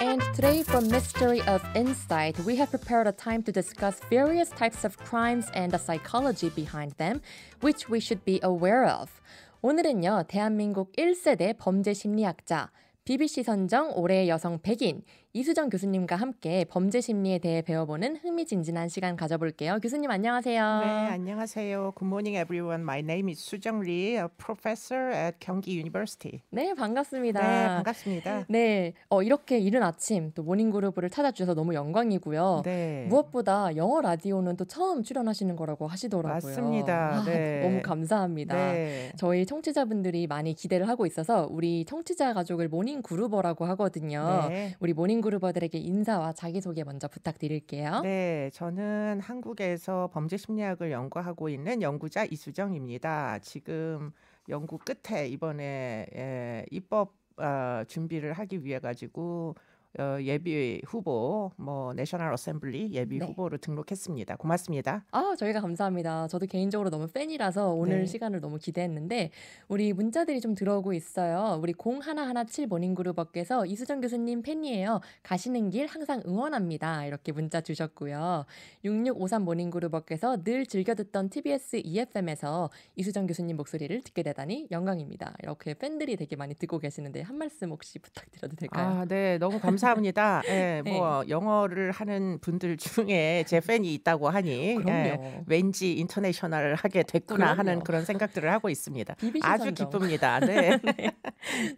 And today for Mystery of Insight, we have prepared a time to discuss various types of crimes and the psychology behind them, which we should be aware of. 오늘은요, 대한민국 1세대 범죄 심리학자, BBC 선정 올해의 여성 백인, 이수정 교수님과 함께 범죄 심리에 대해 배워보는 흥미진진한 시간 가져볼게요. 교수님 안녕하세요. 네, 안녕하세요. Good morning everyone. My name is 수정 리, a professor at 경기 u n i v e 네, 반갑습니다. 네, 반갑습니다. 네, 어, 이렇게 이른 아침 또 모닝 그룹을 찾아주셔서 너무 영광이고요. 네. 무엇보다 영어 라디오는 또 처음 출연하시는 거라고 하시더라고요. 맞습니다. 아, 네. 너무 감사합니다. 네. 저희 청취자분들이 많이 기대를 하고 있어서 우리 청취자 가족을 모닝 그룹어라고 하거든요. 네. 우리 모닝 그루버들에게 인사와 자기소개 먼저 부탁드릴게요. 네, 저는 한국에서 범죄 심리학을 연구하고 있는 연구자 이수정입니다. 지금 연구 끝에 이번에 예, 입법 어, 준비를 하기 위해 가지고 어, 예비 후보 뭐 내셔널 어셈블리 예비 네. 후보로 등록했습니다. 고맙습니다. 아 저희가 감사합니다. 저도 개인적으로 너무 팬이라서 오늘 네. 시간을 너무 기대했는데 우리 문자들이 좀 들어오고 있어요. 우리 0117모닝그룹께서 이수정 교수님 팬이에요. 가시는 길 항상 응원합니다. 이렇게 문자 주셨고요. 6653모닝그룹께서늘 즐겨 듣던 TBS EFM에서 이수정 교수님 목소리를 듣게 되다니 영광입니다. 이렇게 팬들이 되게 많이 듣고 계시는데 한 말씀 혹시 부탁드려도 될까요? 아, 네. 너무 감사합니다. 감사합니다. 예, 네. 뭐 영어를 하는 분들 중에 제 음. 팬이 있다고 하니 예, 왠지 인터내셔널 하게 됐구나 그럼요. 하는 그런 생각들을 하고 있습니다. 아주 기쁩니다. 네. 네.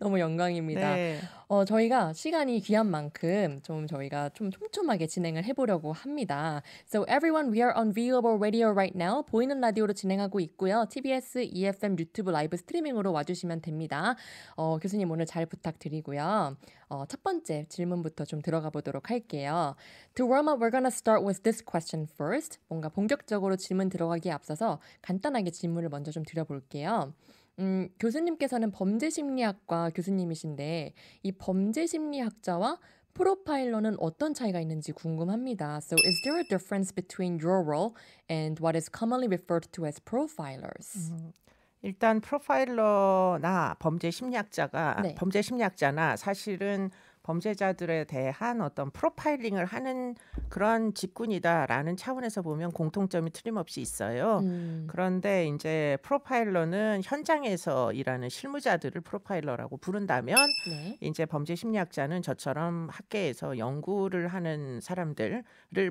너무 영광입니다. 네. 어, 저희가 시간이 귀한 만큼 좀 저희가 좀 촘촘하게 진행을 해보려고 합니다. So everyone, we are on Viewable Radio right now. 보이는 라디오로 진행하고 있고요. TBS EFM 유튜브 라이브 스트리밍으로 와주시면 됩니다. 어, 교수님 오늘 잘 부탁드리고요. 어, 첫 번째 질문부터 좀 들어가 보도록 할게요. To warm up, we're gonna start with this question first. 뭔가 본격적으로 질문 들어가기에 앞서서 간단하게 질문을 먼저 좀 드려볼게요. 음, 교수님께서는 범죄 심리학과 교수님이신데 이 범죄 심리학자와 프로파일러는 어떤 차이가 있는지 궁금합니다. So is there a difference between your role and what is commonly referred to as profilers? 일단 프로파일러나 범죄 심리학자가 네. 범죄 심리학자나 사실은 범죄자들에 대한 어떤 프로파일링을 하는 그런 직군이다라는 차원에서 보면 공통점이 틀림없이 있어요. 음. 그런데 이제 프로파일러는 현장에서 일하는 실무자들을 프로파일러라고 부른다면 네. 이제 범죄 심리학자는 저처럼 학계에서 연구를 하는 사람들을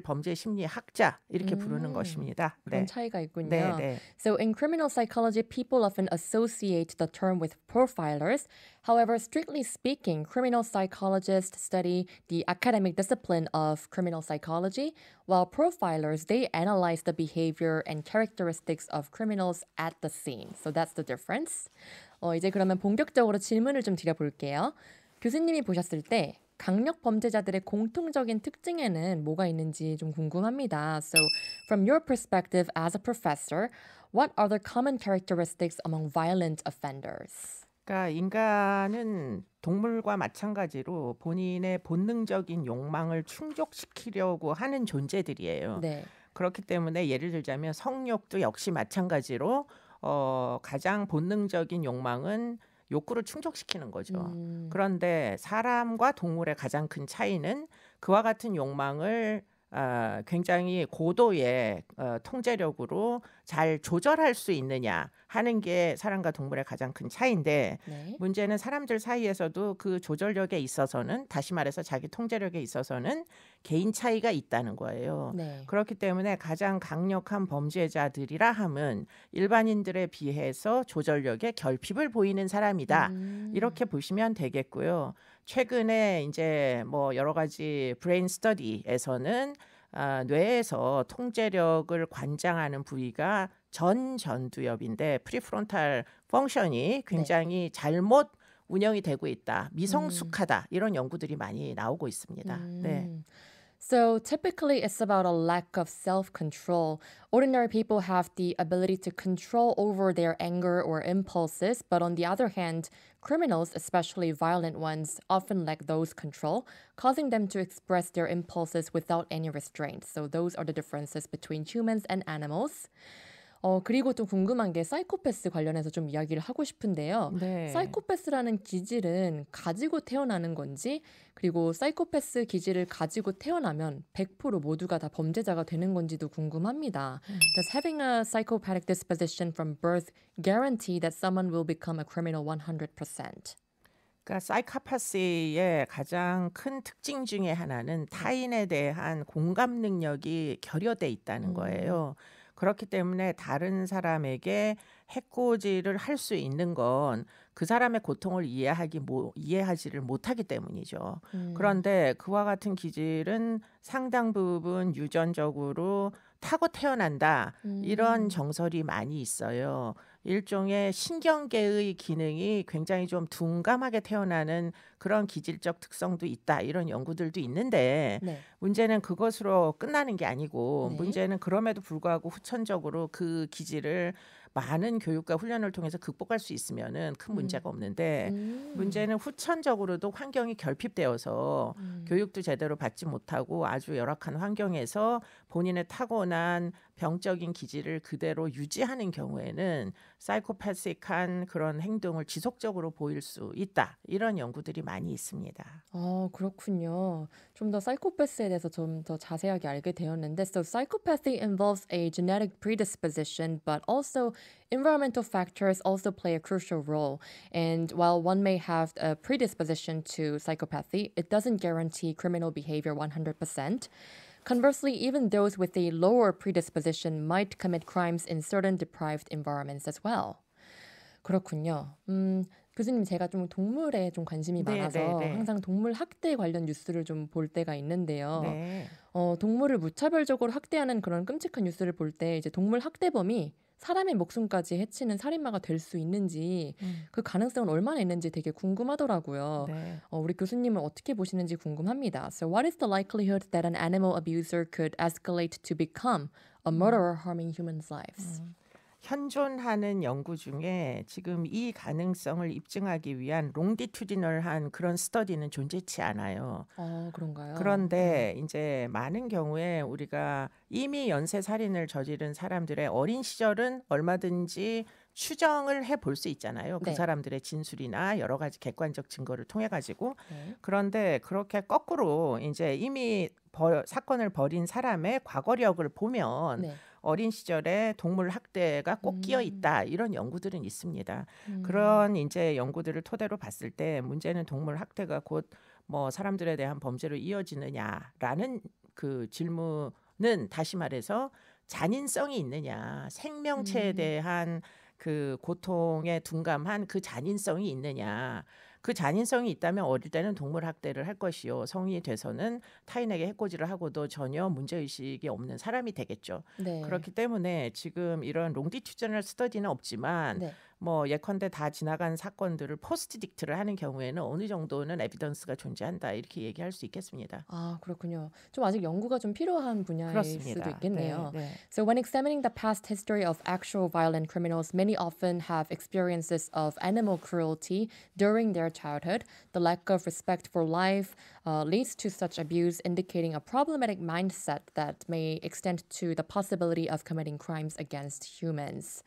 범죄 심리학자 이렇게 부르는 음. 것입니다. 그런 네. 차이가 있군요. 네, 네. So in criminal psychology, people often associate the term with profilers. However, strictly speaking, criminal psychology psychologists study the academic discipline of criminal psychology, while profilers they analyze the behavior and characteristics of criminals at the scene. So that's the difference. 어, 이제 그러면 본격적으로 질문을 좀 드려볼게요. 교수님이 보셨을 때 강력 범죄자들의 공통적인 특징에는 뭐가 있는지 좀 궁금합니다. So, from your perspective as a professor, what are the common characteristics among violent offenders? 그러니까 인간은 동물과 마찬가지로 본인의 본능적인 욕망을 충족시키려고 하는 존재들이에요. 네. 그렇기 때문에 예를 들자면 성욕도 역시 마찬가지로 어, 가장 본능적인 욕망은 욕구를 충족시키는 거죠. 음. 그런데 사람과 동물의 가장 큰 차이는 그와 같은 욕망을 어, 굉장히 고도의 어, 통제력으로 잘 조절할 수 있느냐 하는 게 사람과 동물의 가장 큰 차이인데 네. 문제는 사람들 사이에서도 그 조절력에 있어서는 다시 말해서 자기 통제력에 있어서는 개인 차이가 있다는 거예요. 네. 그렇기 때문에 가장 강력한 범죄자들이라 함은 일반인들에 비해서 조절력에 결핍을 보이는 사람이다. 음. 이렇게 보시면 되겠고요. 최근에 이제 뭐 여러 가지 브레인 스터디에서는 아, 뇌에서 통제력을 관장하는 부위가 전전두엽인데 프리프론탈 펑션이 네. 굉장히 네. 잘못 운영이 되고 있다, 미성숙하다 음. 이런 연구들이 많이 나오고 있습니다. 네. 음. 네. So typically, it's about a lack of self control. Ordinary people have the ability to control over their anger or impulses, but on the other hand, criminals, especially violent ones, often lack those control, causing them to express their impulses without any restraint. So, those are the differences between humans and animals. 어, 그리고 좀 궁금한 게 사이코패스 관련해서 좀 이야기를 하고 싶은데요. 네. 사이코패스라는 기질은 가지고 태어나는 건지, 그리고 사이코패스 기질을 가지고 태어나면 100% 모두가 다 범죄자가 되는 건지도 궁금합니다. 음. Does having a psychopathic disposition from birth guarantee that someone will become a criminal 100%? 그러니까 사이코패스의 가장 큰 특징 중에 하나는 타인에 대한 공감 능력이 결여돼 있다는 음. 거예요. 음. 그렇기 때문에 다른 사람에게 해코지를 할 수 있는 건 그 사람의 고통을 이해하기 모, 이해하지를 못하기 때문이죠. 음. 그런데 그와 같은 기질은 상당 부분 유전적으로 타고 태어난다 음. 이런 정설이 많이 있어요. 일종의 신경계의 기능이 굉장히 좀 둔감하게 태어나는 그런 기질적 특성도 있다 이런 연구들도 있는데 네. 문제는 그것으로 끝나는 게 아니고 네. 문제는 그럼에도 불구하고 후천적으로 그 기질을 많은 교육과 훈련을 통해서 극복할 수 있으면은 큰 음. 문제가 없는데 음. 문제는 후천적으로도 환경이 결핍되어서 음. 교육도 제대로 받지 못하고 아주 열악한 환경에서 본인의 타고난 병적인 기질을 그대로 유지하는 경우에는 사이코패스한 그런 행동을 지속적으로 보일 수 있다. 이런 연구들이 많이 있습니다. 아, 그렇군요. 좀 더 사이코패스에 대해서 좀 더 자세하게 알게 되었는데 so psychopathy involves a genetic predisposition but also environmental factors also play a crucial role. And while one may have a predisposition to psychopathy, it doesn't guarantee criminal behavior 100%. Conversely, even those with a lower predisposition might commit crimes in certain deprived environments as well. 그렇군요. 음, 교수님 제가 좀 동물에 좀 관심이 네, 많아서 네, 네. 항상 동물 학대 관련 뉴스를 좀 볼 때가 있는데요. 어, 동물을 무차별적으로 학대하는 그런 끔찍한 뉴스를 볼 때 이제 동물 학대범이 사람의 목숨까지 해치는 살인마가 될 수 있는지 음. 그 가능성은 얼마나 있는지 되게 궁금하더라고요. 네. 어, 우리 교수님은 어떻게 보시는지 궁금합니다. So what is the likelihood that an animal abuser could escalate to become a murderer harming humans' lives? 음. 현존하는 연구 중에 지금 이 가능성을 입증하기 위한 롱디튜디널한 그런 스터디는 존재치 않아요. 아, 그런가요? 그런데 네. 이제 많은 경우에 우리가 이미 연쇄 살인을 저지른 사람들의 어린 시절은 얼마든지 추정을 해 볼 수 있잖아요. 그 네. 사람들의 진술이나 여러 가지 객관적 증거를 통해 가지고 네. 그런데 그렇게 거꾸로 이제 이미 벌, 사건을 벌인 사람의 과거력을 보면 네. 어린 시절에 동물 학대가 꼭 끼어 음. 있다 이런 연구들은 있습니다. 음. 그런 이제 연구들을 토대로 봤을 때 문제는 동물 학대가 곧 뭐 사람들에 대한 범죄로 이어지느냐라는 그 질문은 다시 말해서 잔인성이 있느냐 생명체에 음. 대한 그 고통에 둔감한 그 잔인성이 있느냐 그 잔인성이 있다면 어릴 때는 동물 학대를 할 것이요 성인이 돼서는 타인에게 해코지를 하고도 전혀 문제 의식이 없는 사람이 되겠죠. 네. 그렇기 때문에 지금 이런 롱디튜전을 스터디는 없지만 네. 뭐 예컨대 다 지나간 사건들을 포스트 딕트를 하는 경우에는 어느 정도는 에비던스가 존재한다 이렇게 얘기할 수 있겠습니다. 아 그렇군요. 좀 아직 연구가 좀 필요한 분야일 그렇습니다. 수도 있겠네요. 네, 네. So when examining the past history of actual violent criminals, many often have experiences of animal cruelty during their childhood, the lack of respect for life. uh, leads to such abuse, indicating a problematic mindset that may extend to the possibility of committing crimes against humans.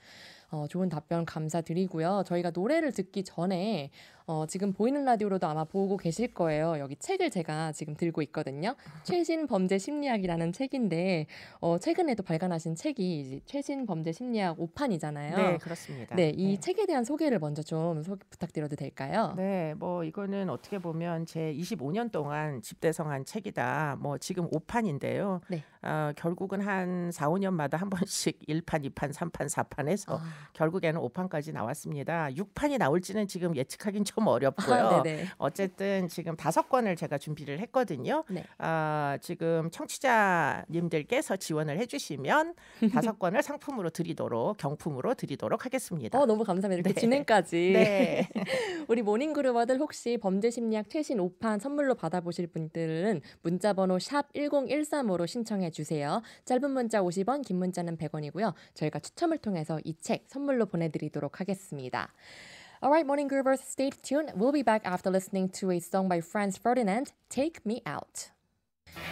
어, 좋은 답변 감사드리고요. 저희가 노래를 듣기 전에 어, 지금 보이는 라디오로도 아마 보고 계실 거예요. 여기 책을 제가 지금 들고 있거든요. 최신 범죄 심리학이라는 책인데 어, 최근에도 발간하신 책이 이제 최신 범죄 심리학 5판이잖아요. 네, 그렇습니다. 네, 이 네. 책에 대한 소개를 먼저 좀 소, 부탁드려도 될까요? 네, 뭐 이거는 어떻게 보면 제 25년 동안 집대성한 책이다. 뭐 지금 5판인데요. 네. 어, 결국은 한 4, 5년마다 한 번씩 1판, 2판, 3판, 4판 해서 아. 결국에는 5판까지 나왔습니다. 6판이 나올지는 지금 예측하긴 좀 조금 어렵고요. 아, 어쨌든 지금 다섯 권을 제가 준비를 했거든요. 네. 아, 지금 청취자님들께서 지원을 해주시면 다섯 권을 상품으로 드리도록 경품으로 드리도록 하겠습니다. 어, 너무 감사합니다. 이렇게 네. 진행까지. 네. 우리 모닝그루머들 혹시 범죄심리학 최신 5판 선물로 받아보실 분들은 문자번호 샵 #1013으로 신청해 주세요. 짧은 문자 50원, 긴 문자는 100원이고요. 저희가 추첨을 통해서 이 책 선물로 보내드리도록 하겠습니다. All right, Morning Groovers, stay tuned. We'll be back after listening to a song by Franz Ferdinand, Take Me Out.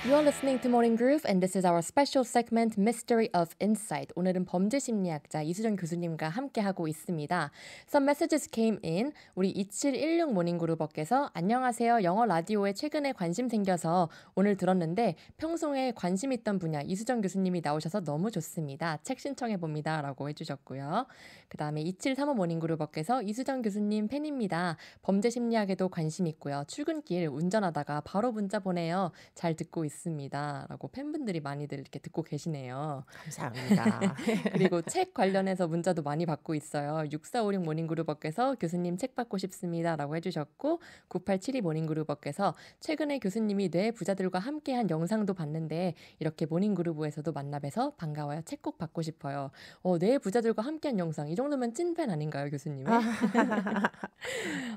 You are listening to Morning Groove and this is our special segment Mystery of Insight. 오늘은 범죄 심리학자 이수정 교수님과 함께 하고 있습니다. Some messages came in. 우리 2716 모닝 그룹어께서 안녕하세요. 영어 라디오에 최근에 관심 생겨서 오늘 들었는데 평소에 관심 있던 분야 이수정 교수님이 나오셔서 너무 좋습니다. 책 신청해 봅니다라고 해 주셨고요. 그다음에 2735 모닝 그룹어께서 이수정 교수님 팬입니다. 범죄 심리학에도 관심 있고요. 출근길 운전하다가 바로 문자 보내요. 잘 듣고 듣고 있습니다. 라고 팬분들이 많이들 이렇게 듣고 계시네요. 감사합니다. 그리고 책 관련해서 문자도 많이 받고 있어요. 6456 모닝그룹버께서 교수님 책 받고 싶습니다. 라고 해주셨고, 9872 모닝그룹버께서 최근에 교수님이 뇌 부자들과 함께 한 영상도 봤는데, 이렇게 모닝그룹에서도 만나뵈서 반가워요. 책 꼭 받고 싶어요. 어, 뇌 부자들과 함께 한 영상. 이 정도면 찐팬 아닌가요, 교수님? 아.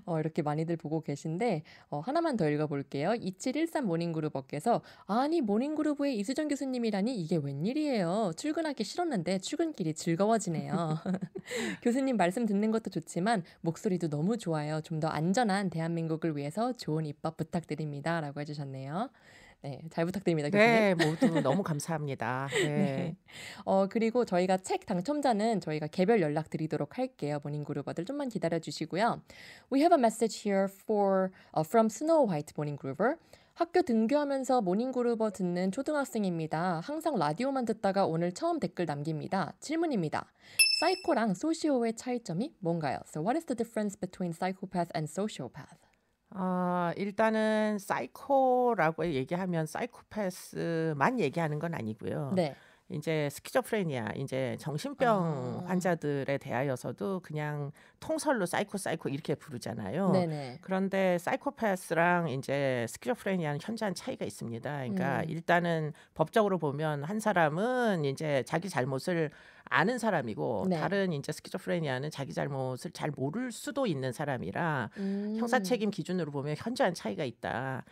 어, 이렇게 많이들 보고 계신데, 어, 하나만 더 읽어볼게요. 2713 모닝그룹 어께서 아니 모닝그룹의 이수정 교수님이라니 이게 웬일이에요. 출근하기 싫었는데 출근길이 즐거워지네요. 교수님 말씀 듣는 것도 좋지만 목소리도 너무 좋아요. 좀 더 안전한 대한민국을 위해서 좋은 입법 부탁드립니다. 라고 해주셨네요. 네, 잘 부탁드립니다. 교수님. 네, 모두 너무 감사합니다. 네. 네. 어, 그리고 저희가 책 당첨자는 저희가 개별 연락 드리도록 할게요. 모닝 그룹버들 좀만 기다려 주시고요. We have a message here for uh, from Snow White Morning Groover. 학교 등교하면서 모닝그룹어 듣는 초등학생입니다. 항상 라디오만 듣다가 오늘 처음 댓글 남깁니다. 질문입니다. 사이코랑 소시오의 차이점이 뭔가요? So what is the difference between psychopath and sociopath? 아, 일단은 사이코라고 얘기하면 사이코패스만 얘기하는 건 아니고요. 네. 이제 스키조프레니아 이제 정신병 아. 환자들에 대하여서도 그냥 통설로 사이코 사이코 이렇게 부르잖아요. 네네. 그런데 사이코패스랑 이제 스키조프레니아는 현저한 차이가 있습니다. 그러니까 음. 일단은 법적으로 보면 한 사람은 이제 자기 잘못을 아는 사람이고 네. 다른 이제 스키조프레니아는 자기 잘못을 잘 모를 수도 있는 사람이라 음. 형사 책임 기준으로 보면 현저한 차이가 있다.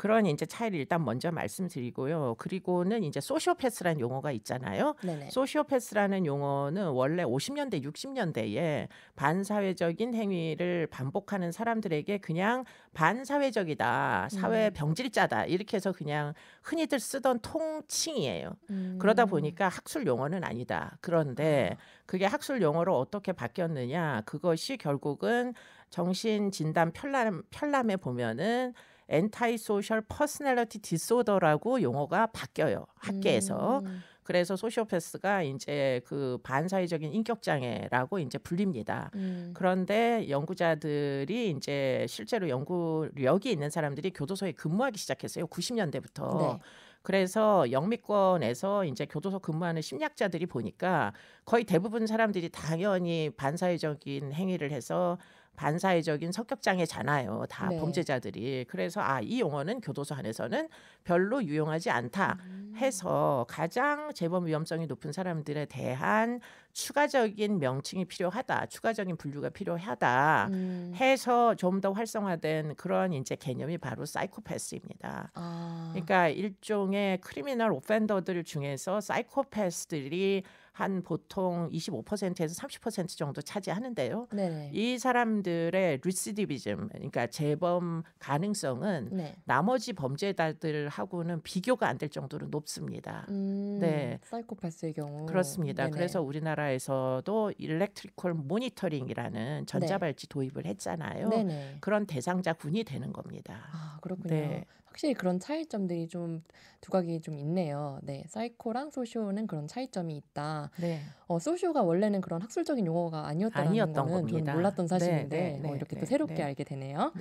그런 이제 차이를 일단 먼저 말씀드리고요. 그리고는 이제 소시오패스라는 용어가 있잖아요. 네네. 소시오패스라는 용어는 원래 50년대 60년대에 반사회적인 행위를 반복하는 사람들에게 그냥 반사회적이다, 사회 음. 병질자다 이렇게 해서 그냥 흔히들 쓰던 통칭이에요. 음. 그러다 보니까 학술 용어는 아니다. 그런데 아. 그게 학술 용어로 어떻게 바뀌었느냐? 그것이 결국은 정신 진단 편람 편람에 보면은 엔타이 소셜 퍼스널리티 디소더라고 용어가 바뀌어요. 학계에서. 음. 그래서 소시오패스가 이제 그 반사회적인 인격 장애라고 이제 불립니다. 음. 그런데 연구자들이 이제 실제로 연구력이 있는 사람들이 교도소에 근무하기 시작했어요. 90년대부터. 네. 그래서 영미권에서 이제 교도소 근무하는 심리학자들이 보니까 거의 대부분 사람들이 당연히 반사회적인 행위를 해서 반사회적인 성격장애잖아요. 다 네. 범죄자들이. 그래서 아, 이 용어는 교도소 안에서는 별로 유용하지 않다 음. 해서 가장 재범 위험성이 높은 사람들에 대한 추가적인 명칭이 필요하다. 추가적인 분류가 필요하다. 음. 해서 좀 더 활성화된 그런 이제 개념이 바로 사이코패스입니다. 아. 그러니까 일종의 크리미널 오펜더들 중에서 사이코패스들이 한 보통 25%에서 30% 정도 차지하는데요. 네이 사람들의 리시디비즘 그러니까 재범 가능성은 네. 나머지 범죄자들하고는 비교가 안 될 정도로 높습니다. 음, 네. 사이코패스의 경우 그렇습니다. 네네. 그래서 우리나라에서도 일렉트리컬 모니터링이라는 네. 전자발찌 네. 도입을 했잖아요. 네네. 그런 대상자군이 되는 겁니다. 아, 그렇군요. 네. 확실히 그런 차이점들이 좀 두각이 좀 있네요. 네, 사이코랑 소시오는 그런 차이점이 있다. 네. 어, 소시오가 원래는 그런 학술적인 용어가 아니었다는 아니었던 거는 겁니다. 저 몰랐던 네, 사실인데 어, 이렇게 또 새롭게 알게 되네요.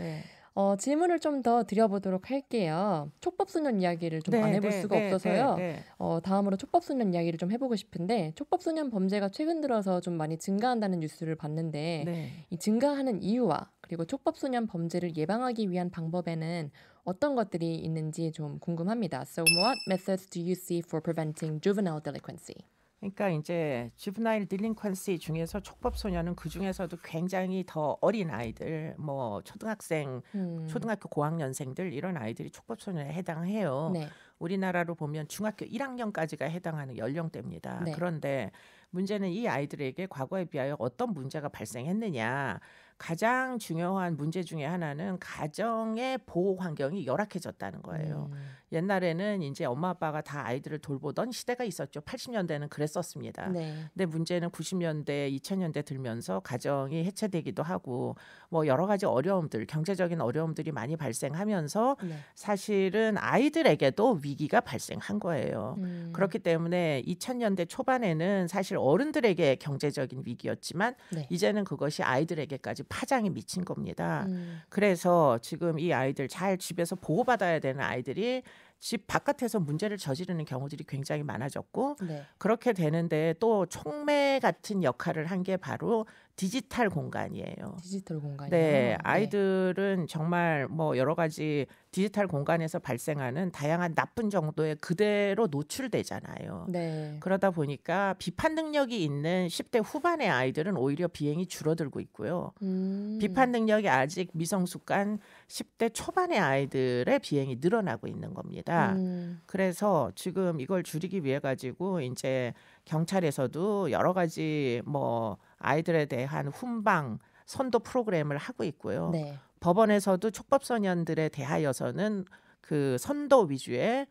어, 질문을 좀 더 드려보도록 할게요. 촉법소년 이야기를 좀 안 해볼 수가 없어서요. 어, 다음으로 촉법소년 이야기를 좀 해보고 싶은데 촉법소년 범죄가 최근 들어서 좀 많이 증가한다는 뉴스를 봤는데 이 증가하는 이유와 그리고 촉법소년 범죄를 예방하기 위한 방법에는 어떤 것들이 있는지 좀 궁금합니다. So what methods do you see for preventing juvenile delinquency? 그러니까 이제 주브나일 딜링퀀시 중에서 촉법 소년은 그 중에서도 굉장히 더 어린 아이들, 뭐 초등학생, 음. 초등학교 고학년생들 이런 아이들이 촉법 소년에 해당해요. 네. 우리나라로 보면 중학교 1학년까지가 해당하는 연령대입니다. 네. 그런데 문제는 이 아이들에게 과거에 비하여 어떤 문제가 발생했느냐. 가장 중요한 문제 중에 하나는 가정의 보호 환경이 열악해졌다는 거예요. 음. 옛날에는 이제 엄마 아빠가 다 아이들을 돌보던 시대가 있었죠. 80년대는 그랬었습니다. 네. 근데 문제는 90년대, 2000년대 들면서 가정이 해체되기도 하고 뭐 여러 가지 어려움들, 경제적인 어려움들이 많이 발생하면서 네. 사실은 아이들에게도 위기가 발생한 거예요. 음. 그렇기 때문에 2000년대 초반에는 사실 어른들에게 경제적인 위기였지만 네. 이제는 그것이 아이들에게까지 파장이 미친 겁니다. 음. 그래서 지금 이 아이들 잘 집에서 보호받아야 되는 아이들이 집 바깥에서 문제를 저지르는 경우들이 굉장히 많아졌고 네. 그렇게 되는데 또 촉매 같은 역할을 한 게 바로 디지털 공간이에요. 디지털 공간이요. 네, 네. 아이들은 네. 정말 뭐 여러 가지 디지털 공간에서 발생하는 다양한 나쁜 정도에 그대로 노출되잖아요. 네. 그러다 보니까 비판 능력이 있는 10대 후반의 아이들은 오히려 비행이 줄어들고 있고요. 음. 비판 능력이 아직 미성숙한 10대 초반의 아이들의 비행이 늘어나고 있는 겁니다. 음. 그래서 지금 이걸 줄이기 위해 가지고 이제 경찰에서도 여러 가지 뭐 아이들에 대한 훈방 선도 프로그램을 하고 있고요. 네. 법원에서도 촉법소년들에 대하여서는 그 선도 위주의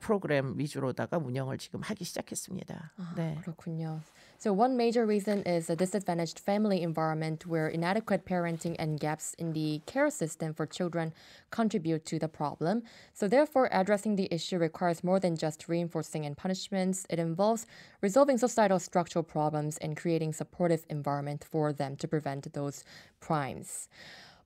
프로그램 위주로다가 운영을 지금 하기 시작했습니다. 아, 네. 그렇군요. So one major reason is a disadvantaged family environment where inadequate parenting and gaps in the care system for children contribute to the problem. So therefore addressing the issue requires more than just reinforcing and punishments. It involves resolving societal structural problems and creating supportive environment for them to prevent those crimes.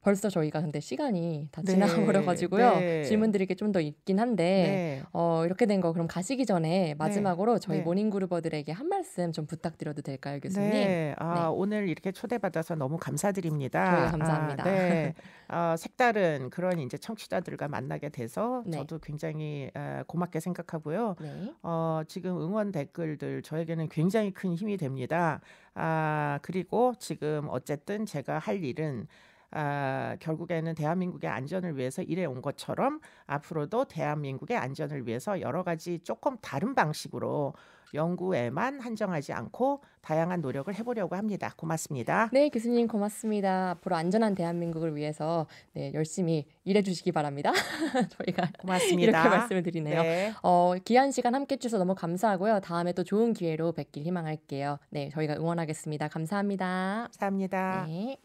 벌써 저희가 근데 시간이 다 네. 지나버려가지고요. 네. 질문드릴 게 좀 더 있긴 한데 네. 어, 이렇게 된 거 그럼 가시기 전에 네. 마지막으로 저희 네. 모닝그루버들에게 한 말씀 좀 부탁드려도 될까요, 교수님? 네. 아, 오늘 이렇게 초대받아서 너무 감사드립니다. 아, 감사합니다. 아, 네. 어, 색다른 그런 이제 청취자들과 만나게 돼서 저도 굉장히 어, 고맙게 생각하고요. 어, 지금 응원 댓글들 저에게는 굉장히 큰 힘이 됩니다. 아, 그리고 지금 어쨌든 제가 할 일은 아, 결국에는 대한민국의 안전을 위해서 일해온 것처럼 앞으로도 대한민국의 안전을 위해서 여러 가지 조금 다른 방식으로 연구에만 한정하지 않고 다양한 노력을 해보려고 합니다. 고맙습니다. 네, 교수님 고맙습니다. 앞으로 안전한 대한민국을 위해서 네, 열심히 일해주시기 바랍니다. 저희가 고맙습니다. 이렇게 말씀을 드리네요. 네. 어, 귀한 시간 함께 주셔서 너무 감사하고요. 다음에 또 좋은 기회로 뵙길 희망할게요. 네, 저희가 응원하겠습니다. 감사합니다. 감사합니다. 네.